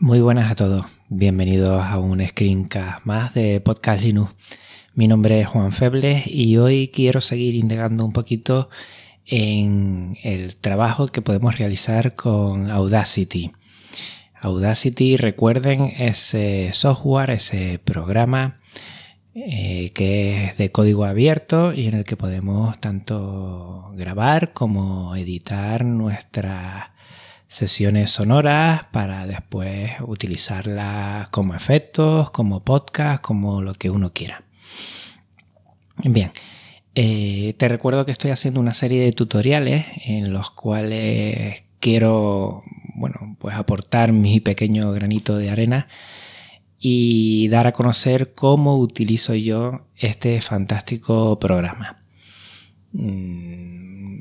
Muy buenas a todos, bienvenidos a un screencast más de Podcast Linux. Mi nombre es Juan Febles y hoy quiero seguir indagando un poquito en el trabajo que podemos realizar con Audacity. Audacity, recuerden, ese software, ese programa eh, que es de código abierto y en el que podemos tanto grabar como editar nuestra sesiones sonoras para después utilizarlas como efectos, como podcast, como lo que uno quiera. Bien, eh, te recuerdo que estoy haciendo una serie de tutoriales en los cuales quiero, bueno, pues aportar mi pequeño granito de arena y dar a conocer cómo utilizo yo este fantástico programa. Mm,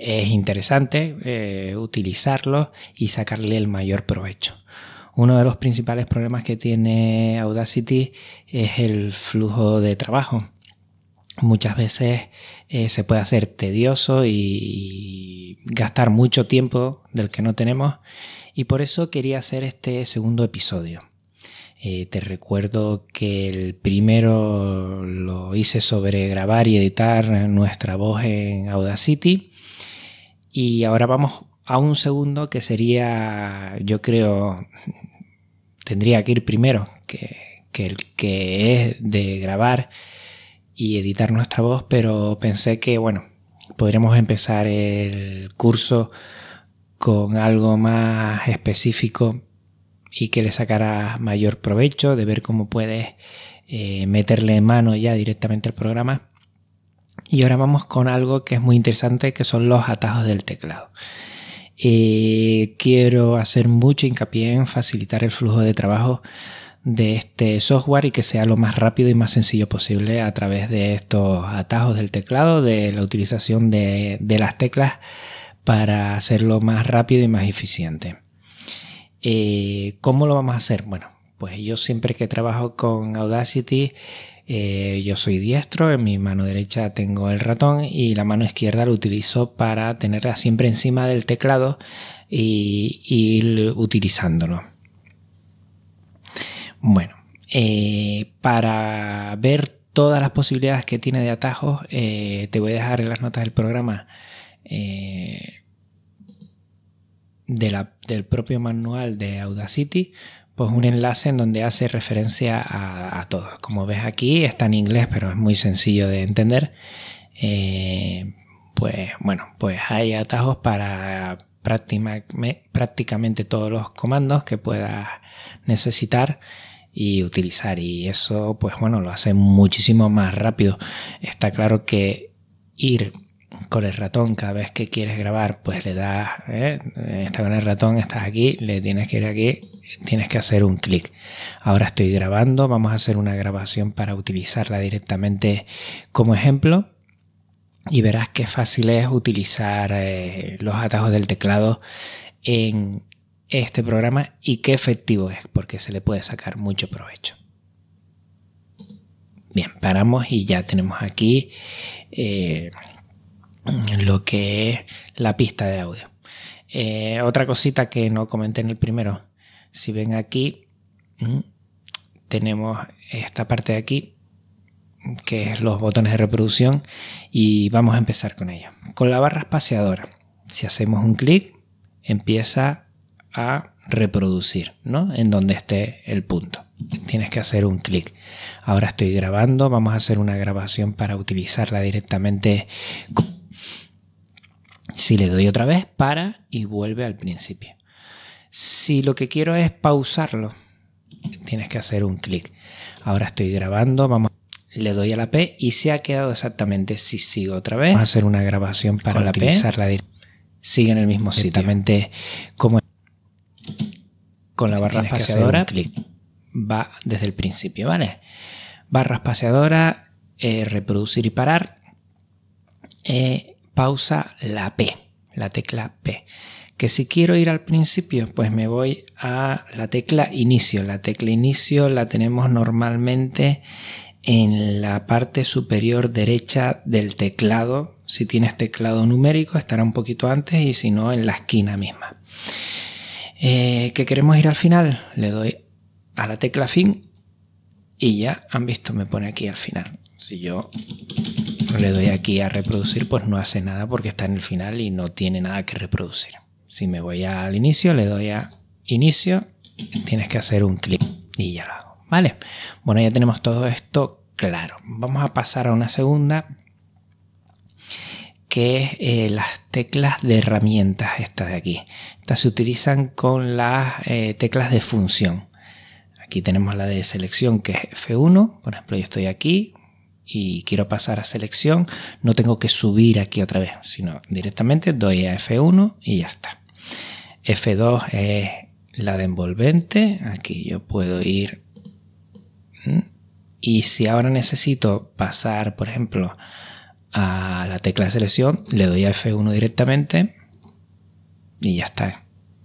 es interesante eh, utilizarlo y sacarle el mayor provecho. Uno de los principales problemas que tiene Audacity es el flujo de trabajo. Muchas veces eh, se puede hacer tedioso y gastar mucho tiempo del que no tenemos y por eso quería hacer este segundo episodio. Eh, te recuerdo que el primero lo hice sobre grabar y editar nuestra voz en Audacity y ahora vamos a un segundo que sería, yo creo, tendría que ir primero que, el que es de grabar y editar nuestra voz, pero pensé que, bueno, podríamos empezar el curso con algo más específico y que le sacará mayor provecho de ver cómo puedes eh, meterle mano ya directamente al programa. Y ahora vamos con algo que es muy interesante, que son los atajos del teclado. Eh, quiero hacer mucho hincapié en facilitar el flujo de trabajo de este software y que sea lo más rápido y más sencillo posible a través de estos atajos del teclado, de la utilización de, las teclas para hacerlo más rápido y más eficiente. Eh, ¿Cómo lo vamos a hacer? Bueno, pues yo siempre que trabajo con Audacity eh, yo soy diestro, en mi mano derecha tengo el ratón y la mano izquierda lo utilizo para tenerla siempre encima del teclado y ir utilizándolo. Bueno, eh, para ver todas las posibilidades que tiene de atajos, eh, te voy a dejar en las notas del programa de la, del propio manual de Audacity pues, un enlace en donde hace referencia a, todos todo. Como ves aquí, está en inglés, pero es muy sencillo de entender. Eh, pues bueno, pues hay atajos para prácticamente todos los comandos que puedas necesitar y utilizar. Y eso, pues bueno, lo hace muchísimo más rápido. Está claro que ir con el ratón cada vez que quieres grabar, pues le das, eh, eh, está con el ratón, estás aquí, le tienes que ir aquí, tienes que hacer un clic. Ahora estoy grabando, vamos a hacer una grabación para utilizarla directamente como ejemplo y verás qué fácil es utilizar eh, los atajos del teclado en este programa y qué efectivo es porque se le puede sacar mucho provecho. Bien, paramos y ya tenemos aquí eh, lo que es la pista de audio. Eh, otra cosita que no comenté en el primero, si ven aquí, tenemos esta parte de aquí, que es los botones de reproducción, y vamos a empezar con ella. Con la barra espaciadora, si hacemos un clic, empieza a reproducir, ¿no? En donde esté el punto. Tienes que hacer un clic. Ahora estoy grabando, vamos a hacer una grabación para utilizarla directamente. Si le doy otra vez, para y vuelve al principio. Si lo que quiero es pausarlo, tienes que hacer un clic. Ahora estoy grabando, vamos. Le doy a la P y se ha quedado exactamente. Si sigo otra vez, vamos a hacer una grabación para la P. Sigue en el mismo sitio. como con la barra espaciadora, va desde el principio, ¿vale? Barra espaciadora, eh, reproducir y parar, eh, pausa la P, la tecla P que si quiero ir al principio, pues me voy a la tecla inicio. La tecla inicio la tenemos normalmente en la parte superior derecha del teclado. Si tienes teclado numérico estará un poquito antes y si no en la esquina misma. Eh, que queremos ir al final, le doy a la tecla fin y ya han visto me pone aquí al final. Si yo le doy aquí a reproducir pues no hace nada porque está en el final y no tiene nada que reproducir. Si me voy al inicio, le doy a inicio, tienes que hacer un clic y ya lo hago. ¿Vale? Bueno, ya tenemos todo esto claro. Vamos a pasar a una segunda que es eh, las teclas de herramientas, estas de aquí. Estas se utilizan con las eh, teclas de función. Aquí tenemos la de selección que es F1. Por ejemplo, yo estoy aquí y quiero pasar a selección. No tengo que subir aquí otra vez, sino directamente doy a F1 y ya está. F2 es la de envolvente. Aquí yo puedo ir. Y si ahora necesito pasar, por ejemplo, a la tecla de selección, le doy a F1 directamente y ya está.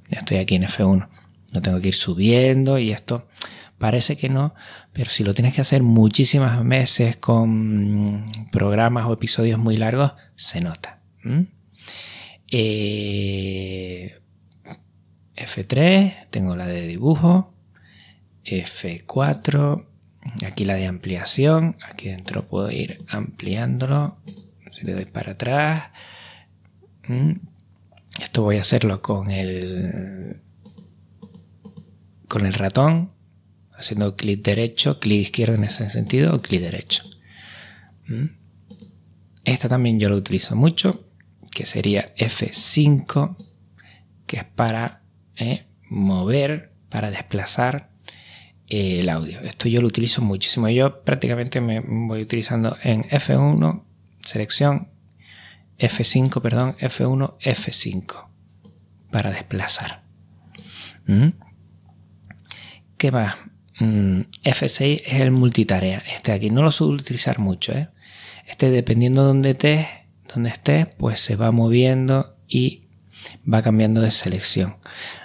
Ya estoy aquí en F1. No tengo que ir subiendo y esto parece que no, pero si lo tienes que hacer muchísimas veces con programas o episodios muy largos, se nota. Eh, F3, tengo la de dibujo, F4, aquí la de ampliación, aquí dentro puedo ir ampliándolo, si le doy para atrás. Mm. Esto voy a hacerlo con el, con el ratón, haciendo clic derecho, clic izquierdo en ese sentido o clic derecho. Mm. Esta también yo lo utilizo mucho, que sería F5, que es para eh, mover para desplazar eh, el audio. Esto yo lo utilizo muchísimo. Yo prácticamente me voy utilizando en F1, selección, F5, perdón, F1, F5 para desplazar. ¿Mm? ¿Qué más? Mm, F6 es el multitarea. Este aquí no lo suelo utilizar mucho. ¿eh? Este dependiendo donde estés, donde estés, pues se va moviendo y va cambiando de selección.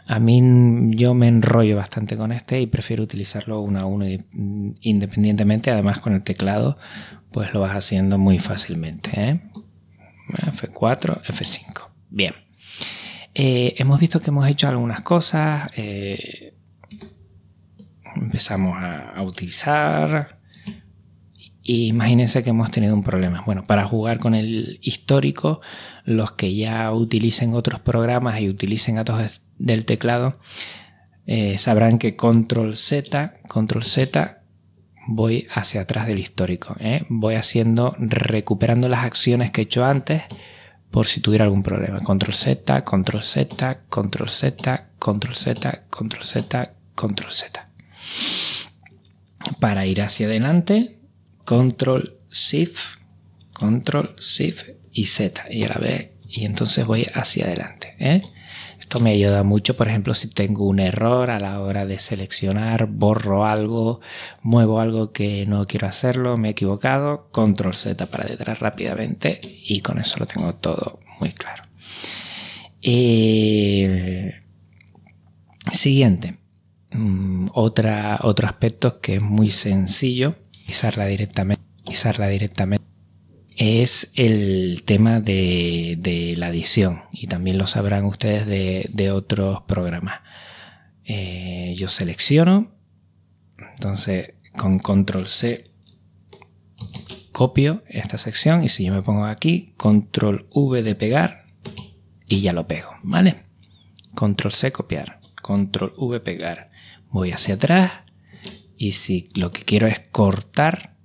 A mí yo me enrollo bastante con este y prefiero utilizarlo uno a uno independientemente. Además con el teclado pues lo vas haciendo muy fácilmente. ¿eh? f F4, F5. Bien. Eh, hemos visto que hemos hecho algunas cosas. Eh, empezamos a utilizar imagínense que hemos tenido un problema. Bueno, para jugar con el histórico, los que ya utilicen otros programas y utilicen datos del teclado, eh, sabrán que control Z, control Z, voy hacia atrás del histórico. ¿eh? Voy haciendo, recuperando las acciones que he hecho antes por si tuviera algún problema. Control Z, control Z, control Z, control Z, control Z, control Z. Para ir hacia adelante, control shift, control shift y Z y a la vez y entonces voy hacia adelante. ¿eh? Esto me ayuda mucho, por ejemplo, si tengo un error a la hora de seleccionar, borro algo, muevo algo que no quiero hacerlo, me he equivocado, control Z para detrás rápidamente y con eso lo tengo todo muy claro. Eh, siguiente, mm, otro aspecto que es muy sencillo utilizarla directamente, directamente, es el tema de, la adición y también lo sabrán ustedes de, otros programas. Eh, yo selecciono, entonces con control C copio esta sección y si yo me pongo aquí, control V de pegar y ya lo pego, ¿vale? Control C copiar, control V pegar. Voy hacia atrás, y si lo que quiero es cortar,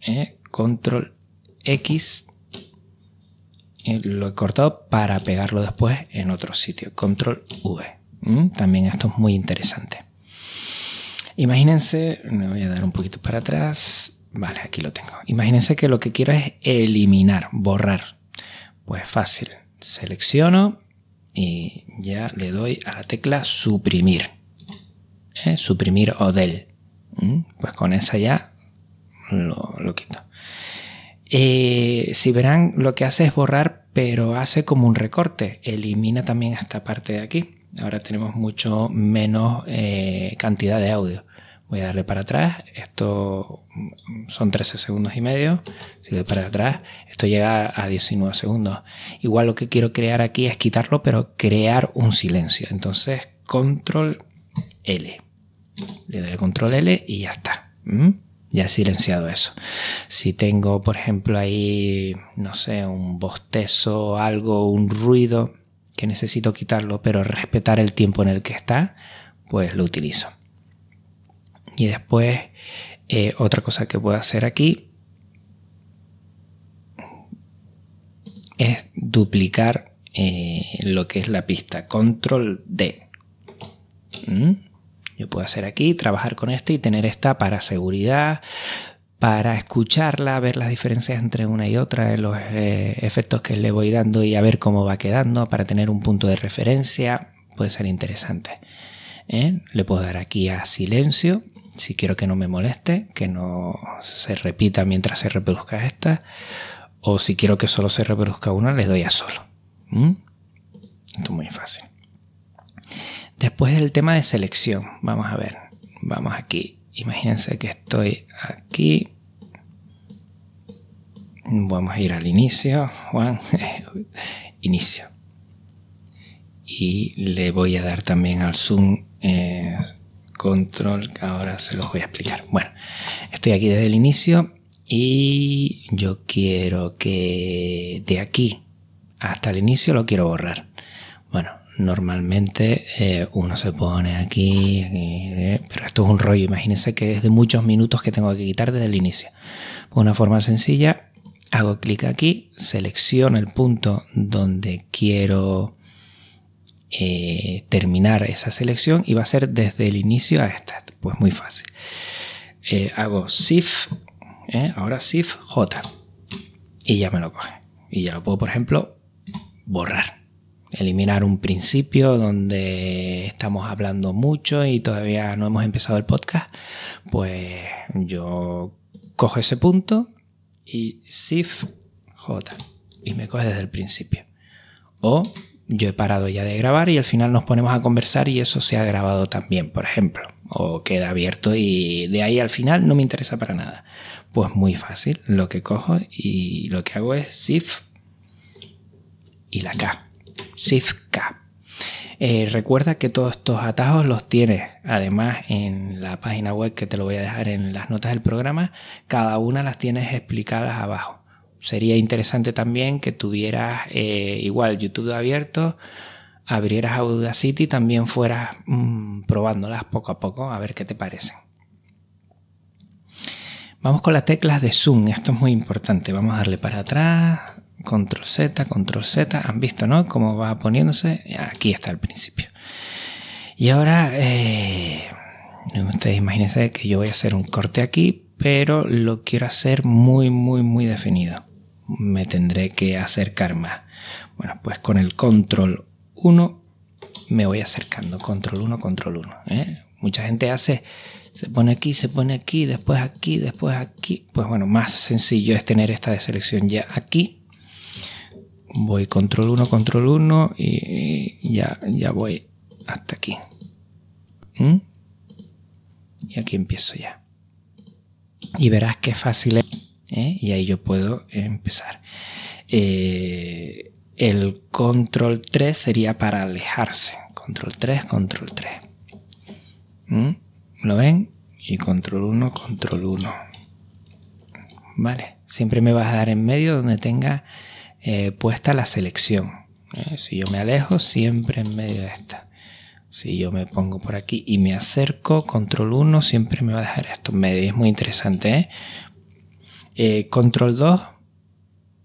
eh, control X, eh, lo he cortado para pegarlo después en otro sitio. Control V. También esto es muy interesante. Imagínense, me voy a dar un poquito para atrás. Vale, aquí lo tengo. Imagínense que lo que quiero es eliminar, borrar. Pues fácil. Selecciono y ya le doy a la tecla suprimir. ¿eh? Suprimir o del. Pues con esa ya lo, quito. Eh, si verán, lo que hace es borrar, pero hace como un recorte. Elimina también esta parte de aquí. Ahora tenemos mucho menos eh, cantidad de audio. Voy a darle para atrás. Esto mm, son 13 segundos y medio. Si le doy para atrás, esto llega a 19 segundos. Igual lo que quiero crear aquí es quitarlo, pero crear un silencio. Entonces, control L le doy control L y ya está. Ya he silenciado eso. Si tengo, por ejemplo, ahí, no sé, un bostezo, algo, un ruido que necesito quitarlo, pero respetar el tiempo en el que está, pues lo utilizo. Y después, eh, otra cosa que puedo hacer aquí es duplicar eh, lo que es la pista. Control D. Yo puedo hacer aquí, trabajar con este y tener esta para seguridad, para escucharla, ver las diferencias entre una y otra, los eh, efectos que le voy dando y a ver cómo va quedando, para tener un punto de referencia, puede ser interesante. ¿eh? Le puedo dar aquí a silencio, si quiero que no me moleste, que no se repita mientras se reproduzca esta, o si quiero que solo se reproduzca una, le doy a solo. Esto es muy fácil. Después del tema de selección, vamos a ver, vamos aquí. Imagínense que estoy aquí. Vamos a ir al inicio, Juan. inicio. Y le voy a dar también al zoom eh, control, que ahora se los voy a explicar. Bueno, estoy aquí desde el inicio y yo quiero que de aquí hasta el inicio lo quiero borrar. Bueno, normalmente eh, uno se pone aquí, eh, pero esto es un rollo, imagínense que es de muchos minutos que tengo que quitar desde el inicio. Por una forma sencilla, hago clic aquí, selecciono el punto donde quiero eh, terminar esa selección y va a ser desde el inicio a esta, pues muy fácil. hago shift, ahora shift J y ya me lo coge. Y ya lo puedo, por ejemplo, borrar eliminar un principio donde estamos hablando mucho y todavía no hemos empezado el podcast, pues yo cojo ese punto y sif J y me coge desde el principio. O yo he parado ya de grabar y al final nos ponemos a conversar y eso se ha grabado también, por ejemplo, o queda abierto y de ahí al final no me interesa para nada. Pues muy fácil, lo que cojo y lo que hago es sif y la K shift eh, recuerda que todos estos atajos los tienes además en la página web que te lo voy a dejar en las notas del programa. Cada una las tienes explicadas abajo. Sería interesante también que tuvieras eh, igual YouTube abierto, abrieras Audacity y también fueras mm, probándolas poco a poco a ver qué te parecen. Vamos con las teclas de zoom, esto es muy importante. Vamos a darle para atrás, control Z, control Z, han visto, ¿no? Cómo va poniéndose, aquí está el principio. Y ahora, eh, ustedes imagínense que yo voy a hacer un corte aquí, pero lo quiero hacer muy, muy, muy definido. Me tendré que acercar más. Bueno, pues con el control 1 me voy acercando, control 1, control 1. ¿eh? Mucha gente hace se pone aquí, se pone aquí, después aquí, después aquí. Pues bueno, más sencillo es tener esta de selección ya aquí voy control 1, control 1 y, ya, ya voy hasta aquí. ¿Mm? Y aquí empiezo ya. Y verás qué fácil es. ¿eh? Y ahí yo puedo empezar. Eh, el control 3 sería para alejarse. Control 3, control 3. ¿Mm? ¿Lo ven? Y control 1, control 1. Vale. Siempre me vas a dar en medio donde tenga eh, puesta la selección. Eh, si yo me alejo, siempre en medio de esta. Si yo me pongo por aquí y me acerco, control 1 siempre me va a dejar esto en medio. es muy interesante. ¿eh? control 2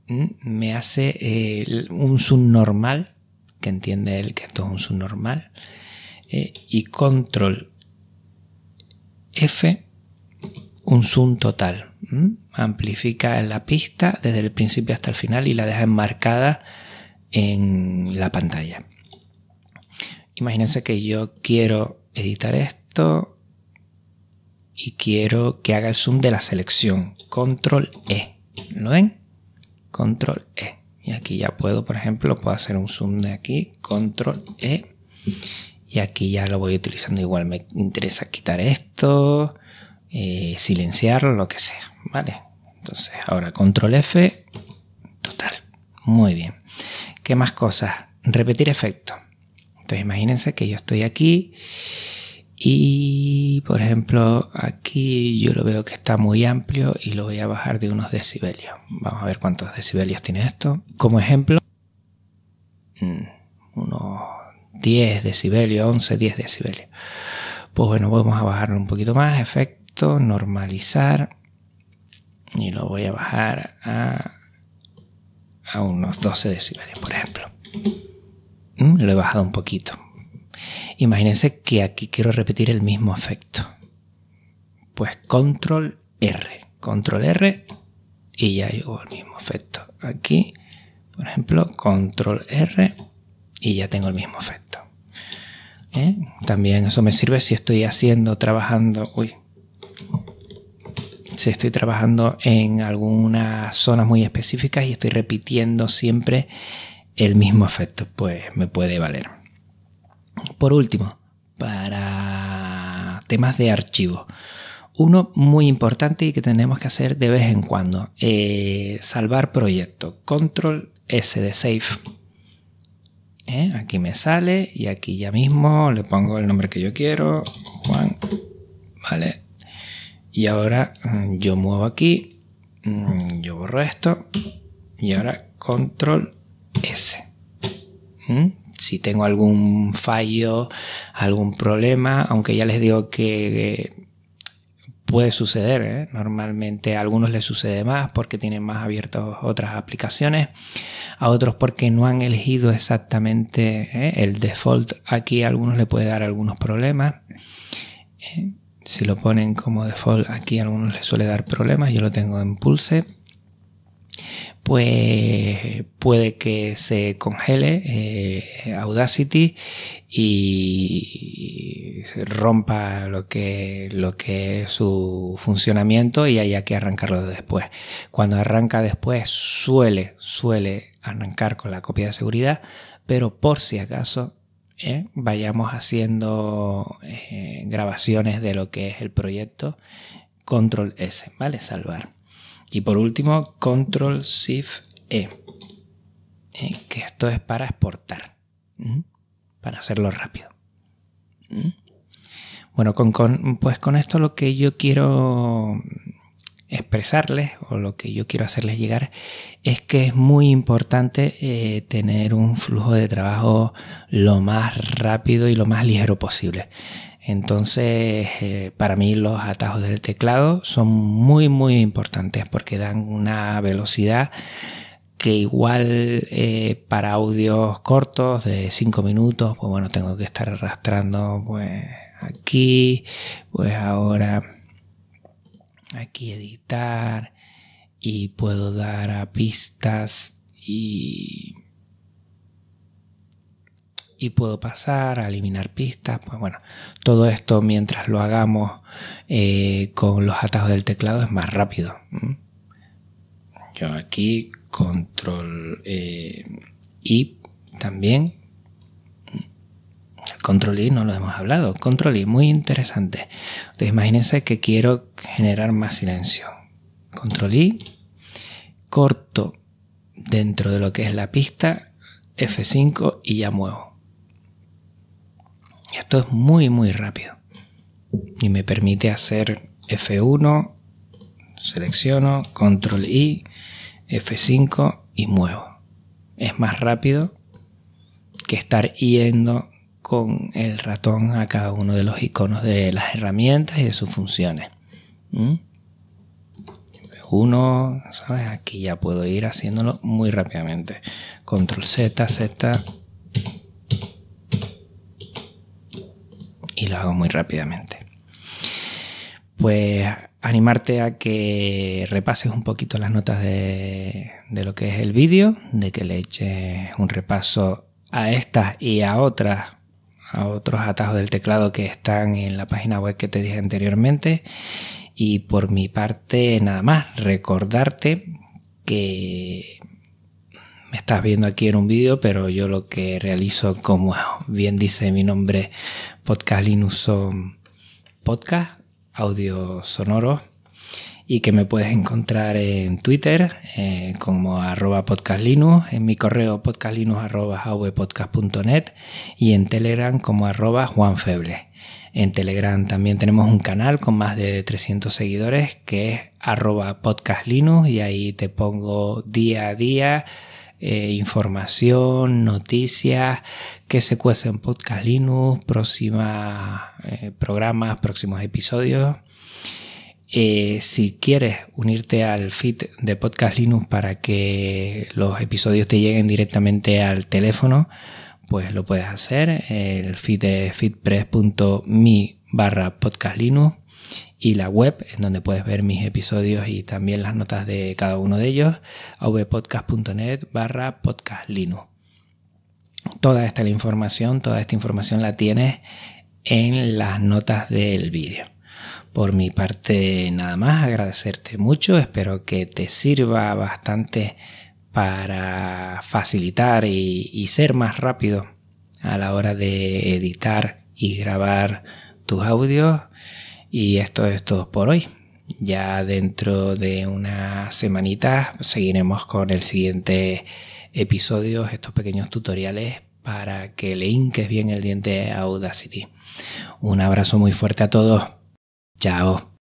mm, me hace un zoom normal que entiende él que esto es un zoom normal y control F, un zoom total amplifica la pista desde el principio hasta el final y la deja enmarcada en la pantalla. Imagínense que yo quiero editar esto y quiero que haga el zoom de la selección. Control E. ¿Lo ven? Control E. Y aquí ya puedo, por ejemplo, puedo hacer un zoom de aquí. Control E. Y aquí ya lo voy utilizando igual. Me interesa quitar esto eh, silenciarlo, lo que sea. Vale, entonces ahora control F, total, muy bien. ¿Qué más cosas? Repetir efecto. Entonces imagínense que yo estoy aquí y por ejemplo aquí yo lo veo que está muy amplio y lo voy a bajar de unos decibelios. Vamos a ver cuántos decibelios tiene esto. Como ejemplo, mm, unos 10 decibelios, 11, 10 decibelios. Pues bueno, vamos a bajarlo un poquito más, efecto normalizar y lo voy a bajar a, a unos 12 decibeles, por ejemplo. Mm, lo he bajado un poquito. Imagínense que aquí quiero repetir el mismo efecto. Pues control R, control R y ya hay el mismo efecto. Aquí, por ejemplo, control R y ya tengo el mismo efecto. ¿Eh? También eso me sirve si estoy haciendo, trabajando, uy, si estoy trabajando en algunas zonas muy específicas y estoy repitiendo siempre el mismo efecto, pues me puede valer. Por último, para temas de archivo. Uno muy importante y que tenemos que hacer de vez en cuando. Eh, salvar proyecto. Control S de Save. Eh, aquí me sale y aquí ya mismo le pongo el nombre que yo quiero. Juan. Vale. Y ahora mm, yo muevo aquí, mm, yo borro esto y ahora control S. Mm, si tengo algún fallo, algún problema, aunque ya les digo que eh, puede suceder, ¿eh? normalmente a algunos les sucede más porque tienen más abiertas otras aplicaciones, a otros porque no han elegido exactamente ¿eh? el default, aquí a algunos le puede dar algunos problemas. Si lo ponen como default aquí a algunos les suele dar problemas, yo lo tengo en Pulse. Pues puede que se congele eh, Audacity y rompa lo que, lo que es su funcionamiento y haya que arrancarlo después. Cuando arranca después suele, suele arrancar con la copia de seguridad, pero por si acaso ¿eh? vayamos haciendo eh, grabaciones de lo que es el proyecto. Control S, ¿vale? Salvar. Y por último, Control Shift E, ¿eh? que esto es para exportar, para hacerlo rápido. Bueno, pues con esto lo que yo quiero expresarles o lo que yo quiero hacerles llegar es que es muy importante eh, tener un flujo de trabajo lo más rápido y lo más ligero posible. Entonces, eh, para mí los atajos del teclado son muy, muy importantes porque dan una velocidad que igual eh, para audios cortos de 5 minutos, pues bueno, tengo que estar arrastrando pues aquí, pues ahora aquí editar y puedo dar a pistas y, puedo pasar a eliminar pistas. Pues bueno, todo esto mientras lo hagamos eh, con los atajos del teclado es más rápido. ¿Mm? Yo aquí control y eh, también control I no lo hemos hablado. Control I, muy interesante. Entonces, imagínense que quiero generar más silencio. Control I, corto dentro de lo que es la pista, F5 y ya muevo. esto es muy, muy rápido. Y me permite hacer F1, selecciono, control I, F5 y muevo. Es más rápido que estar yendo con el ratón a cada uno de los iconos de las herramientas y de sus funciones. ¿Mm? Uno, ¿sabes? Aquí ya puedo ir haciéndolo muy rápidamente. Control Z, Z. Y lo hago muy rápidamente. Pues animarte a que repases un poquito las notas de, de lo que es el vídeo, de que le eches un repaso a estas y a otras otros atajos del teclado que están en la página web que te dije anteriormente. Y por mi parte, nada más, recordarte que me estás viendo aquí en un vídeo, pero yo lo que realizo, como bien dice mi nombre, Podcast Linux podcast, audio sonoro y que me puedes encontrar en Twitter eh, como arroba podcastlinux, en mi correo podcastlinux y en Telegram como arroba juanfeble. En Telegram también tenemos un canal con más de 300 seguidores que es arroba podcastlinux y ahí te pongo día a día eh, información, noticias, que se cuecen en podcastlinux próximos eh, programas, próximos episodios eh, si quieres unirte al feed de Podcast Linux para que los episodios te lleguen directamente al teléfono, pues lo puedes hacer. El feed es feedpress.me barra linux y la web en donde puedes ver mis episodios y también las notas de cada uno de ellos, avpodcast.net barra Linux. Toda esta información, toda esta información la tienes en las notas del vídeo. Por mi parte, nada más, agradecerte mucho, espero que te sirva bastante para facilitar y, ser más rápido a la hora de editar y grabar tus audios. Y esto es todo por hoy. Ya dentro de una semanita seguiremos con el siguiente episodio, estos pequeños tutoriales para que le inques bien el diente a Audacity. Un abrazo muy fuerte a todos. Chao.